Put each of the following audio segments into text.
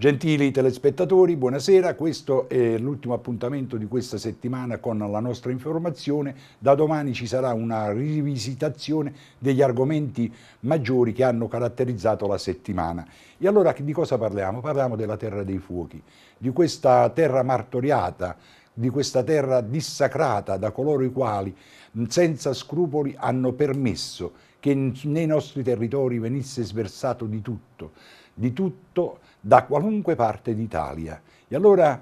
Gentili telespettatori, buonasera, questo è l'ultimo appuntamento di questa settimana con la nostra informazione, da domani ci sarà una rivisitazione degli argomenti maggiori che hanno caratterizzato la settimana. E allora di cosa parliamo? Parliamo della terra dei fuochi, di questa terra martoriata, di questa terra dissacrata da coloro i quali senza scrupoli hanno permesso che nei nostri territori venisse sversato di tutto di tutto da qualunque parte d'Italia. E allora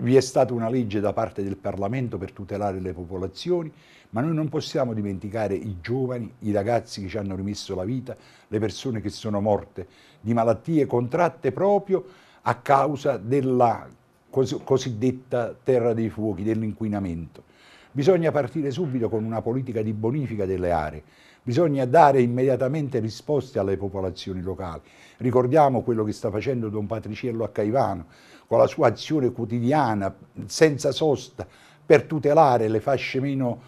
vi è stata una legge da parte del Parlamento per tutelare le popolazioni, ma noi non possiamo dimenticare i giovani, i ragazzi che ci hanno rimesso la vita, le persone che sono morte di malattie contratte proprio a causa della cosiddetta terra dei fuochi, dell'inquinamento. Bisogna partire subito con una politica di bonifica delle aree. Bisogna dare immediatamente risposte alle popolazioni locali. Ricordiamo quello che sta facendo Don Patriciello a Caivano, con la sua azione quotidiana, senza sosta, per tutelare le fasce meno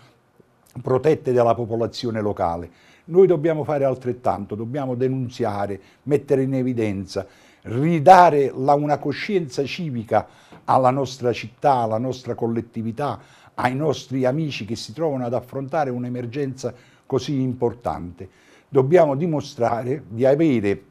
protette della popolazione locale. Noi dobbiamo fare altrettanto, dobbiamo denunziare, mettere in evidenza, ridare la, una coscienza civica alla nostra città, alla nostra collettività, ai nostri amici che si trovano ad affrontare un'emergenza così importante. Dobbiamo dimostrare di avere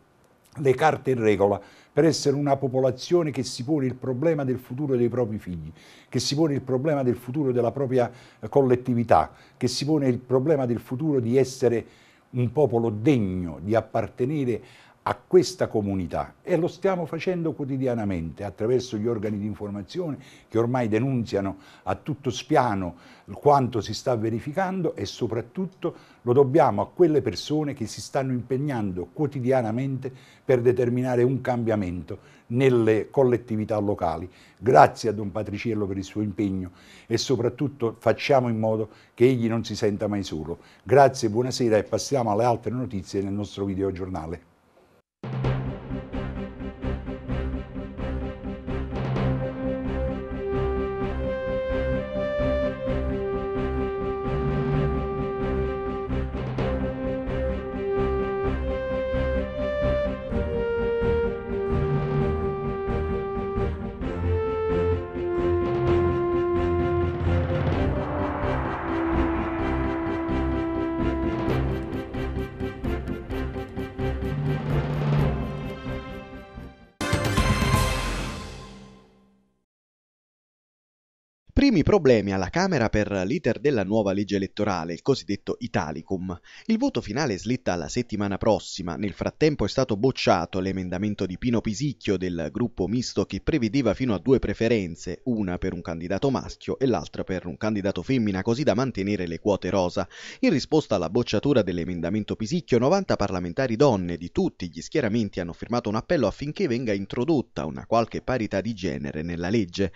le carte in regola per essere una popolazione che si pone il problema del futuro dei propri figli, che si pone il problema del futuro della propria eh, collettività, che si pone il problema del futuro di essere un popolo degno di appartenere a questa comunità e lo stiamo facendo quotidianamente attraverso gli organi di informazione che ormai denunziano a tutto spiano quanto si sta verificando e soprattutto lo dobbiamo a quelle persone che si stanno impegnando quotidianamente per determinare un cambiamento nelle collettività locali. Grazie a Don Patriciello per il suo impegno e soprattutto facciamo in modo che egli non si senta mai solo. Grazie, buonasera e passiamo alle altre notizie nel nostro videogiornale. Primi problemi alla Camera per l'iter della nuova legge elettorale, il cosiddetto Italicum. Il voto finale slitta la settimana prossima. Nel frattempo è stato bocciato l'emendamento di Pino Pisicchio del gruppo misto che prevedeva fino a due preferenze, una per un candidato maschio e l'altra per un candidato femmina, così da mantenere le quote rosa. In risposta alla bocciatura dell'emendamento Pisicchio, 90 parlamentari donne di tutti gli schieramenti hanno firmato un appello affinché venga introdotta una qualche parità di genere nella legge.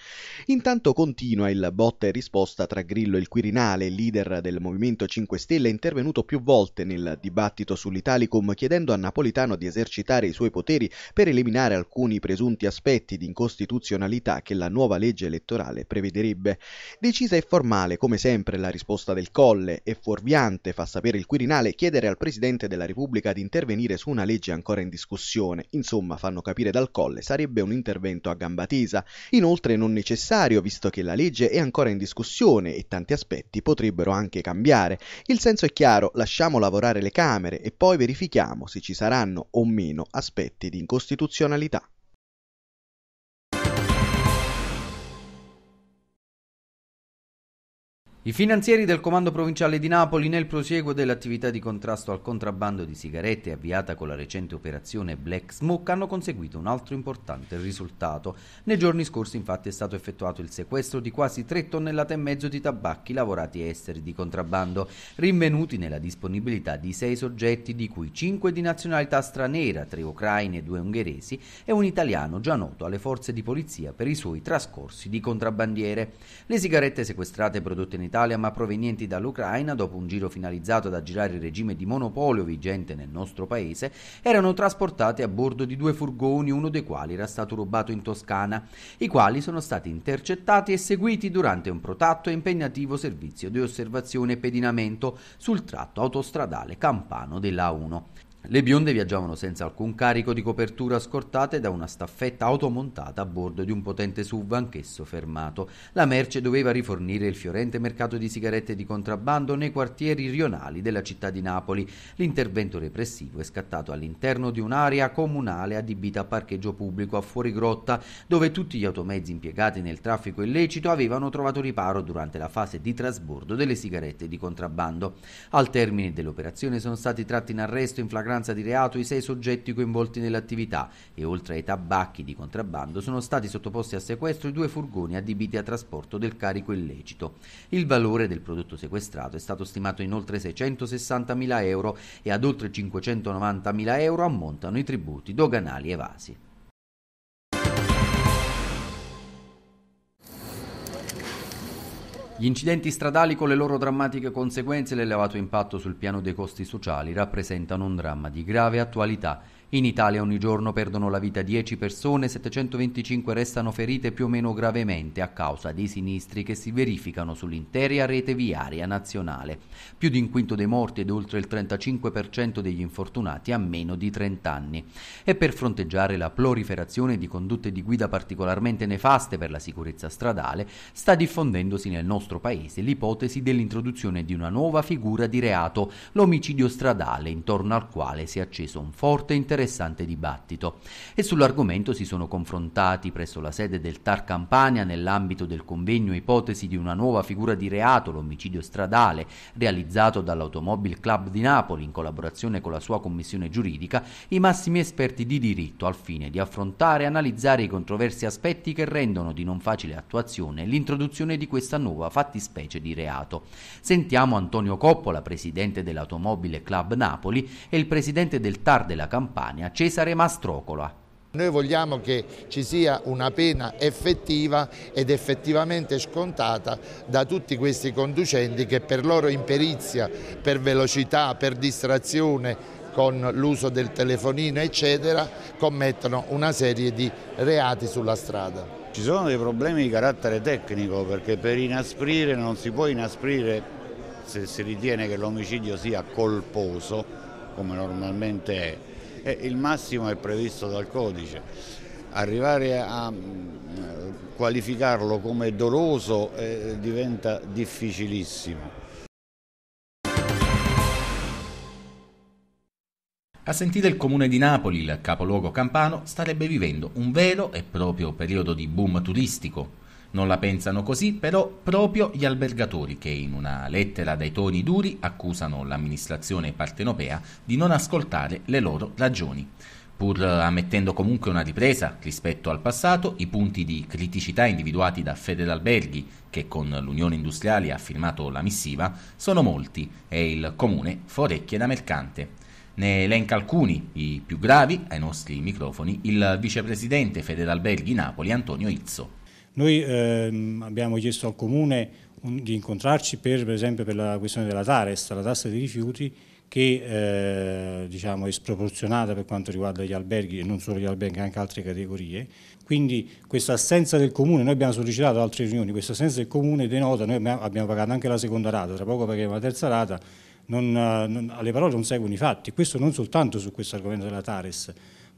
Intanto continua il botta e risposta tra Grillo e il Quirinale, leader del Movimento 5 Stelle, è intervenuto più volte nel dibattito sull'Italicum chiedendo a Napolitano di esercitare i suoi poteri per eliminare alcuni presunti aspetti di incostituzionalità che la nuova legge elettorale prevederebbe. Decisa e formale, come sempre, la risposta del Colle e fuorviante, fa sapere il Quirinale, chiedere al Presidente della Repubblica di intervenire su una legge ancora in discussione. Insomma, fanno capire dal Colle, sarebbe un intervento a gamba tesa. Inoltre non necessario, visto che la legge legge è ancora in discussione e tanti aspetti potrebbero anche cambiare. Il senso è chiaro, lasciamo lavorare le Camere e poi verifichiamo se ci saranno o meno aspetti di incostituzionalità. I finanzieri del Comando Provinciale di Napoli nel prosieguo dell'attività di contrasto al contrabbando di sigarette avviata con la recente operazione Black Smoke hanno conseguito un altro importante risultato. Nei giorni scorsi infatti è stato effettuato il sequestro di quasi 3 tonnellate e mezzo di tabacchi lavorati esteri di contrabbando, rinvenuti nella disponibilità di 6 soggetti di cui 5 di nazionalità straniera, 3 ucraini e 2 ungheresi e un italiano già noto alle forze di polizia per i suoi trascorsi di contrabbandiere. Le sigarette sequestrate prodotte in Italia ma provenienti dall'Ucraina, dopo un giro finalizzato ad aggirare il regime di monopolio vigente nel nostro paese, erano trasportati a bordo di due furgoni, uno dei quali era stato rubato in Toscana, i quali sono stati intercettati e seguiti durante un protatto e impegnativo servizio di osservazione e pedinamento sul tratto autostradale campano della 1. Le bionde viaggiavano senza alcun carico di copertura, scortate da una staffetta automontata a bordo di un potente SUV anch'esso fermato. La merce doveva rifornire il fiorente mercato di sigarette di contrabbando nei quartieri rionali della città di Napoli. L'intervento repressivo è scattato all'interno di un'area comunale adibita a parcheggio pubblico a fuori grotta, dove tutti gli automezzi impiegati nel traffico illecito avevano trovato riparo durante la fase di trasbordo delle sigarette di contrabbando. Al termine dell'operazione sono stati tratti in arresto in flagrante fragranza di reato i sei soggetti coinvolti nell'attività e oltre ai tabacchi di contrabbando sono stati sottoposti a sequestro i due furgoni adibiti a trasporto del carico illecito. Il valore del prodotto sequestrato è stato stimato in oltre 660.000 euro e ad oltre 590.000 euro ammontano i tributi doganali evasi. Gli incidenti stradali con le loro drammatiche conseguenze e l'elevato impatto sul piano dei costi sociali rappresentano un dramma di grave attualità in Italia ogni giorno perdono la vita 10 persone, 725 restano ferite più o meno gravemente a causa dei sinistri che si verificano sull'intera rete viaria nazionale. Più di un quinto dei morti ed oltre il 35% degli infortunati ha meno di 30 anni. E per fronteggiare la proliferazione di condotte di guida particolarmente nefaste per la sicurezza stradale, sta diffondendosi nel nostro paese l'ipotesi dell'introduzione di una nuova figura di reato, l'omicidio stradale, intorno al quale si è acceso un forte interesse interessante dibattito e sull'argomento si sono confrontati presso la sede del TAR Campania nell'ambito del convegno ipotesi di una nuova figura di reato, l'omicidio stradale, realizzato dall'Automobile Club di Napoli in collaborazione con la sua commissione giuridica, i massimi esperti di diritto al fine di affrontare e analizzare i controversi aspetti che rendono di non facile attuazione l'introduzione di questa nuova fattispecie di reato. Sentiamo Antonio Coppola, presidente dell'Automobile Club Napoli e il presidente del TAR della Campania Catania. Cesare Mastrocola. Noi vogliamo che ci sia una pena effettiva ed effettivamente scontata da tutti questi conducenti che per loro imperizia, per velocità, per distrazione, con l'uso del telefonino eccetera, commettono una serie di reati sulla strada. Ci sono dei problemi di carattere tecnico perché per inasprire non si può inasprire se si ritiene che l'omicidio sia colposo, come normalmente è, e eh, il massimo è previsto dal codice. Arrivare a mm, qualificarlo come doloso eh, diventa difficilissimo. A sentire il comune di Napoli, il capoluogo campano, starebbe vivendo un vero e proprio periodo di boom turistico, non la pensano così però proprio gli albergatori che in una lettera dai toni duri accusano l'amministrazione partenopea di non ascoltare le loro ragioni. Pur eh, ammettendo comunque una ripresa rispetto al passato, i punti di criticità individuati da Federalberghi, che con l'Unione Industriale ha firmato la missiva, sono molti e il comune forecchie da mercante. Ne elenca alcuni, i più gravi, ai nostri microfoni, il vicepresidente Federalberghi Napoli Antonio Izzo. Noi ehm, abbiamo chiesto al Comune un, di incontrarci per, per, esempio per la questione della TARES, la tassa dei rifiuti, che eh, diciamo, è sproporzionata per quanto riguarda gli alberghi e non solo gli alberghi, anche altre categorie. Quindi questa assenza del Comune, noi abbiamo sollecitato altre riunioni, questa assenza del Comune denota, noi abbiamo, abbiamo pagato anche la seconda rata, tra poco pagheremo la terza rata, non, non, alle parole non seguono i fatti, questo non soltanto su questo argomento della Tares,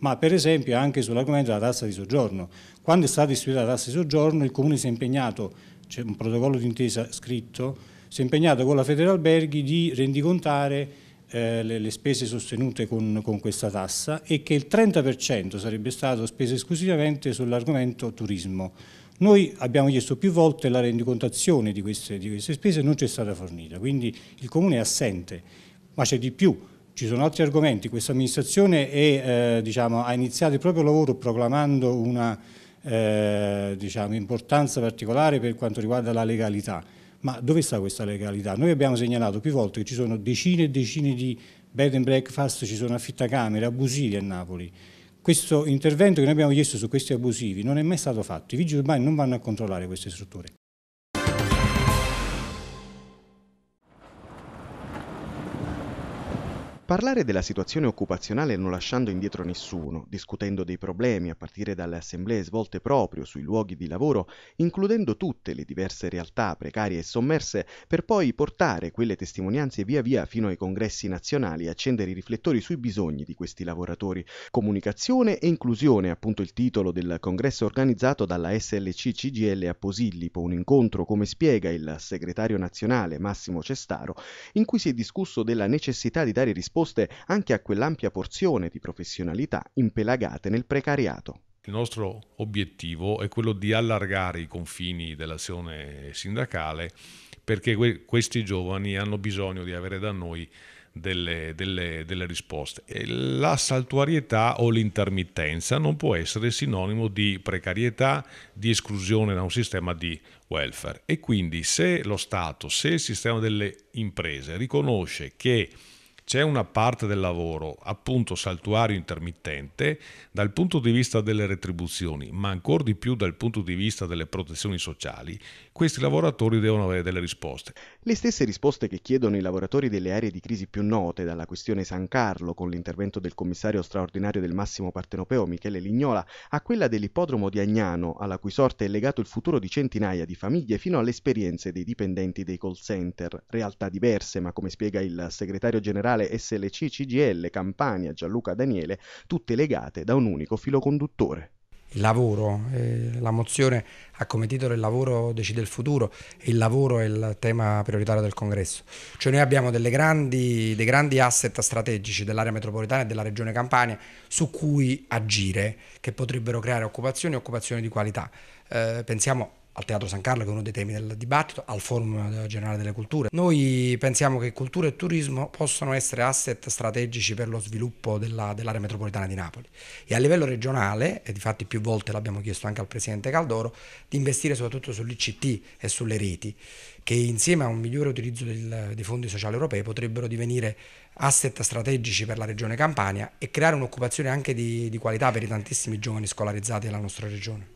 ma per esempio anche sull'argomento della tassa di soggiorno. Quando è stata istituita la tassa di soggiorno il Comune si è impegnato, c'è un protocollo d'intesa scritto, si è impegnato con la Federalberghi di rendicontare eh, le, le, spese sostenute con, con, questa tassa e che il 30% sarebbe stato speso esclusivamente sull'argomento turismo. Noi abbiamo chiesto più volte la rendicontazione di queste, di queste spese e non ci è stata fornita, quindi il Comune è assente, ma c'è di più ci sono altri argomenti, questa amministrazione è, eh, diciamo, ha iniziato il proprio lavoro proclamando una eh, diciamo, importanza particolare per quanto riguarda la legalità. Ma dove sta questa legalità? Noi abbiamo segnalato più volte che ci sono decine e decine di bed and breakfast, ci sono affittacamere abusivi a Napoli. Questo intervento che noi abbiamo chiesto su questi abusivi non è mai stato fatto, i vigili urbani non vanno a controllare queste strutture. Parlare della situazione occupazionale non lasciando indietro nessuno, discutendo dei problemi a partire dalle assemblee svolte proprio sui luoghi di lavoro, includendo tutte le diverse realtà precarie e sommerse, per poi portare quelle testimonianze via via fino ai congressi nazionali e accendere i riflettori sui bisogni di questi lavoratori. Comunicazione e inclusione, appunto il titolo del congresso organizzato dalla SLC CGL a Posillipo, un incontro, come spiega il segretario nazionale Massimo Cestaro, in cui si è discusso della necessità di dare risposte opposte anche a quell'ampia porzione di professionalità impelagate nel precariato. Il nostro obiettivo è quello di allargare i confini dell'azione sindacale perché que- questi giovani hanno bisogno di avere da noi delle, delle, delle risposte. E la saltuarietà o l'intermittenza non può essere sinonimo di precarietà, di esclusione da un sistema di welfare. E quindi se lo Stato, se il sistema delle imprese riconosce che c'è una parte del lavoro appunto saltuario intermittente dal punto di vista delle retribuzioni, ma ancora di più dal punto di vista delle protezioni sociali, questi lavoratori devono avere delle risposte. Le stesse risposte che chiedono i lavoratori delle aree di crisi più note, dalla questione San Carlo con l'intervento del commissario straordinario del Massimo Partenopeo Michele Lignola, a quella dell'ippodromo di Agnano, alla cui sorte è legato il futuro di centinaia di famiglie fino alle esperienze dei dipendenti dei call center, realtà diverse ma come spiega il segretario generale Comunale, SLC, CGL, Campania, Gianluca Daniele, tutte legate da un unico filo conduttore. Il lavoro, eh, la mozione ha come titolo il lavoro decide il futuro e il lavoro è il tema prioritario del congresso. Cioè noi abbiamo grandi, dei grandi asset strategici dell'area metropolitana e della regione Campania su cui agire, che potrebbero creare occupazioni e occupazioni di qualità. Eh, pensiamo al Teatro San Carlo, che è uno dei temi del dibattito, al Forum Generale delle Culture. Noi pensiamo che cultura e turismo possano essere asset strategici per lo sviluppo della, dell'area metropolitana di Napoli e a livello regionale, e di fatti più volte l'abbiamo chiesto anche al Presidente Caldoro, di investire soprattutto sull'ICT e sulle reti, che insieme a un migliore utilizzo del, dei fondi sociali europei potrebbero divenire asset strategici per la regione Campania e creare un'occupazione anche di, di qualità per i tantissimi giovani scolarizzati della nostra regione.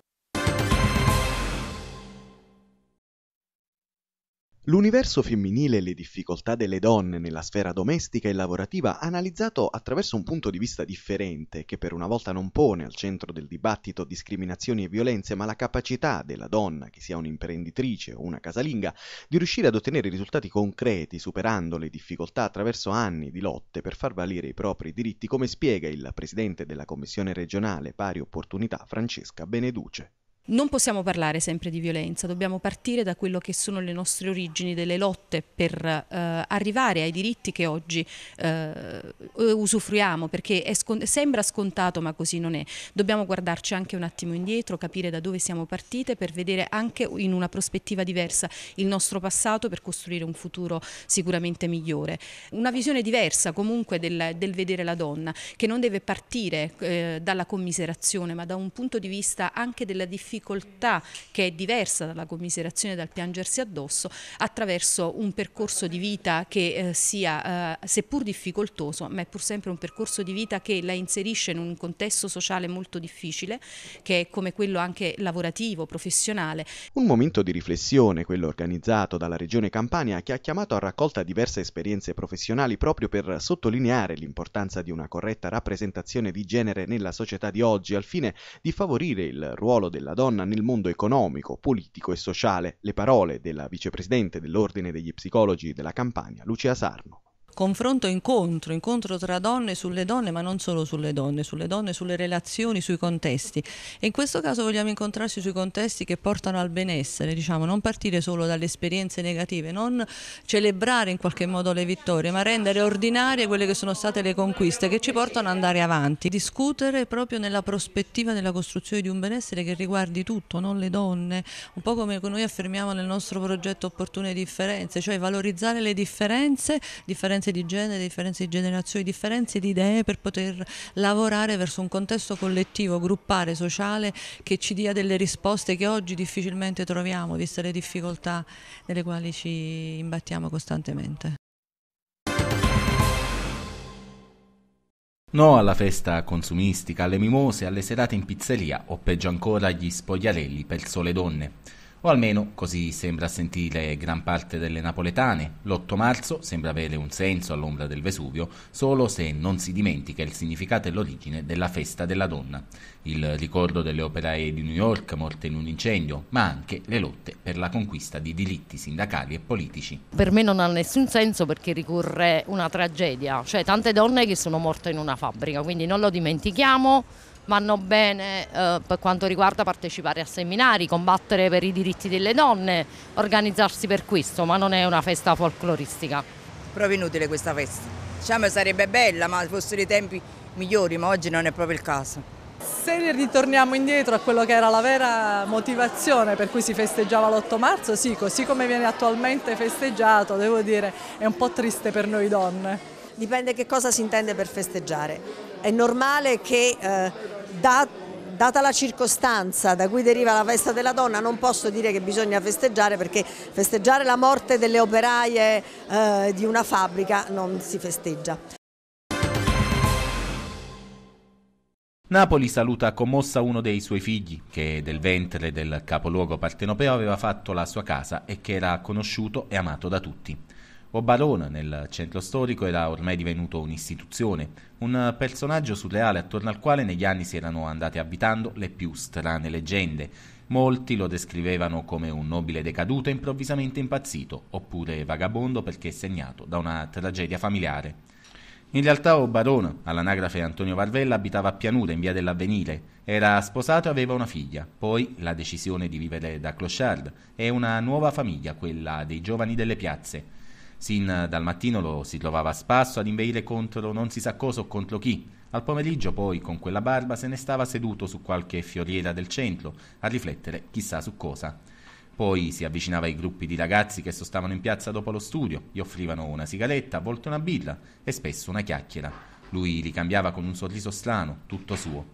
L'universo femminile e le difficoltà delle donne nella sfera domestica e lavorativa analizzato attraverso un punto di vista differente che per una volta non pone al centro del dibattito discriminazioni e violenze ma la capacità della donna, che sia un'imprenditrice o una casalinga, di riuscire ad ottenere risultati concreti superando le difficoltà attraverso anni di lotte per far valere i propri diritti come spiega il presidente della Commissione regionale pari opportunità Francesca Beneduce. Non possiamo parlare sempre di violenza, dobbiamo partire da quello che sono le nostre origini, delle lotte per eh, arrivare ai diritti che oggi eh, eh usufruiamo, perché scont sembra scontato ma così non è. Dobbiamo guardarci anche un attimo indietro, capire da dove siamo partite per vedere anche in una prospettiva diversa il nostro passato per costruire un futuro sicuramente migliore. Una visione diversa comunque del, del vedere la donna, che non deve partire eh, dalla commiserazione ma da un punto di vista anche della difficoltà difficoltà che è diversa dalla commiserazione dal piangersi addosso attraverso un percorso di vita che eh, sia eh, seppur difficoltoso ma è pur sempre un percorso di vita che la inserisce in un contesto sociale molto difficile che è come quello anche lavorativo, professionale. Un momento di riflessione quello organizzato dalla Regione Campania che ha chiamato a raccolta diverse esperienze professionali proprio per sottolineare l'importanza di una corretta rappresentazione di genere nella società di oggi al fine di favorire il ruolo della donna donna nel mondo economico, politico e sociale le parole della vicepresidente dell'Ordine degli Psicologi della Campania, Lucia Sarno confronto incontro, incontro tra donne sulle donne, ma non solo sulle donne, sulle donne, sulle relazioni, sui contesti. E in questo caso vogliamo incontrarci sui contesti che portano al benessere, diciamo, non partire solo dalle esperienze negative, non celebrare in qualche modo le vittorie, ma rendere ordinarie quelle che sono state le conquiste che ci portano ad andare avanti, discutere proprio nella prospettiva della costruzione di un benessere che riguardi tutto, non le donne, un po' come noi affermiamo nel nostro progetto opportune differenze, cioè valorizzare le differenze, differenze differenze di genere, differenze di generazioni, differenze di idee per poter lavorare verso un contesto collettivo, gruppare, sociale che ci dia delle risposte che oggi difficilmente troviamo, viste le difficoltà nelle quali ci imbattiamo costantemente. No alla festa consumistica, alle mimose, alle serate in pizzeria o peggio ancora agli spogliarelli per sole donne o almeno così sembra sentire gran parte delle napoletane. L'8 marzo sembra avere un senso all'ombra del Vesuvio solo se non si dimentica il significato e l'origine della festa della donna, il ricordo delle operaie di New York morte in un incendio, ma anche le lotte per la conquista di diritti sindacali e politici. Per me non ha nessun senso perché ricorre una tragedia, cioè tante donne che sono morte in una fabbrica, quindi non lo dimentichiamo vanno bene eh, per quanto riguarda partecipare a seminari, combattere per i diritti delle donne, organizzarsi per questo, ma non è una festa folcloristica. Proprio inutile questa festa. Diciamo sarebbe bella, ma fossero i tempi migliori, ma oggi non è proprio il caso. Se ritorniamo indietro a quello che era la vera motivazione per cui si festeggiava l'8 marzo, sì, così come viene attualmente festeggiato, devo dire, è un po' triste per noi donne. Dipende che cosa si intende per festeggiare. È normale che eh, da, data la circostanza da cui deriva la festa della donna non posso dire che bisogna festeggiare perché festeggiare la morte delle operaie eh, di una fabbrica non si festeggia. Napoli saluta commossa uno dei suoi figli, che del ventre del capoluogo partenopeo aveva fatto la sua casa e che era conosciuto e amato da tutti. Obarona nel centro storico era ormai divenuto un'istituzione, un personaggio surreale attorno al quale negli anni si erano andate abitando le più strane leggende. Molti lo descrivevano come un nobile decaduto improvvisamente impazzito, oppure vagabondo perché segnato da una tragedia familiare. In realtà Obarona, all'anagrafe Antonio Varvella, abitava a Pianura in via dell'Avvenire, era sposato e aveva una figlia, poi la decisione di vivere da Clochard e una nuova famiglia, quella dei giovani delle piazze. Sin dal mattino lo si trovava a spasso ad inveire contro non si sa cosa o contro chi. Al pomeriggio poi, con quella barba, se ne stava seduto su qualche fioriera del centro, a riflettere chissà su cosa. Poi si avvicinava ai gruppi di ragazzi che sostavano in piazza dopo lo studio, gli offrivano una sigaretta, a volte una birra e spesso una chiacchiera. Lui li cambiava con un sorriso strano, tutto suo.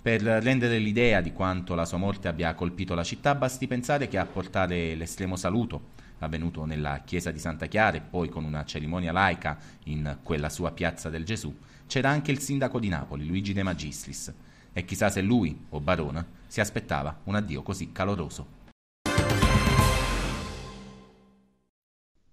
Per rendere l'idea di quanto la sua morte abbia colpito la città, basti pensare che a portare l'estremo saluto avvenuto nella chiesa di Santa Chiara e poi con una cerimonia laica in quella sua piazza del Gesù, c'era anche il sindaco di Napoli, Luigi De Magistris. E chissà se lui, o Barona, si aspettava un addio così caloroso.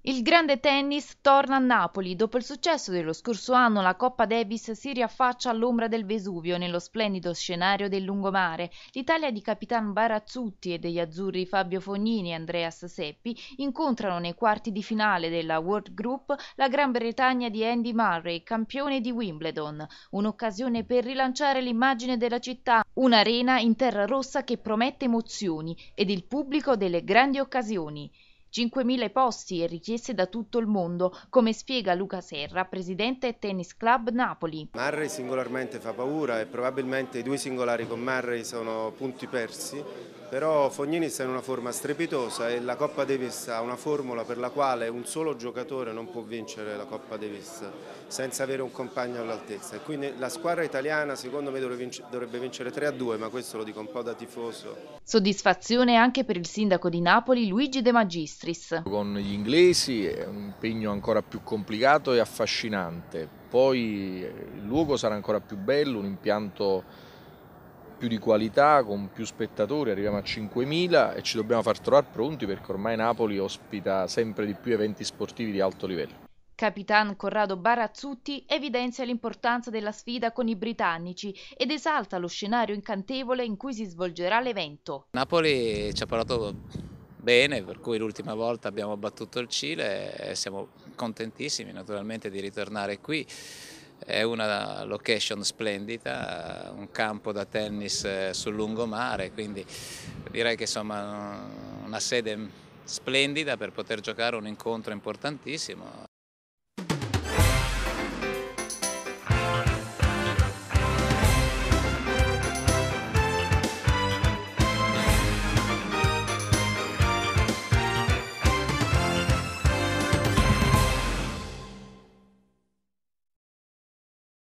Il grande tennis torna a Napoli. Dopo il successo dello scorso anno, la Coppa Davis si riaffaccia all'ombra del Vesuvio nello splendido scenario del lungomare. L'Italia di Capitan Barazzutti e degli azzurri Fabio Fognini e Andreas Seppi incontrano nei quarti di finale della World Group la Gran Bretagna di Andy Murray, campione di Wimbledon. Un'occasione per rilanciare l'immagine della città, un'arena in terra rossa che promette emozioni ed il pubblico delle grandi occasioni. 5.000 posti e richieste da tutto il mondo, come spiega Luca Serra, presidente Tennis Club Napoli. Marri singolarmente fa paura e probabilmente i due singolari con Marri sono punti persi però Fognini sta in una forma strepitosa e la Coppa Davis ha una formula per la quale un solo giocatore non può vincere la Coppa Davis senza avere un compagno all'altezza e quindi la squadra italiana secondo me dovrebbe vincere 3 a 2 ma questo lo dico un po' da tifoso. Soddisfazione anche per il sindaco di Napoli Luigi De Magistris. Con gli inglesi è un impegno ancora più complicato e affascinante, poi eh, il luogo sarà ancora più bello, un impianto più di qualità, con più spettatori, arriviamo a 5.000 e ci dobbiamo far trovare pronti perché ormai Napoli ospita sempre di più eventi sportivi di alto livello. Capitan Corrado Barazzutti evidenzia l'importanza della sfida con i britannici ed esalta lo scenario incantevole in cui si svolgerà l'evento. Napoli ci ha parlato bene, per cui l'ultima volta abbiamo battuto il Cile e siamo contentissimi naturalmente di ritornare qui. È una location splendida, un campo da tennis eh, sul lungomare, quindi direi che insomma una sede splendida per poter giocare un incontro importantissimo.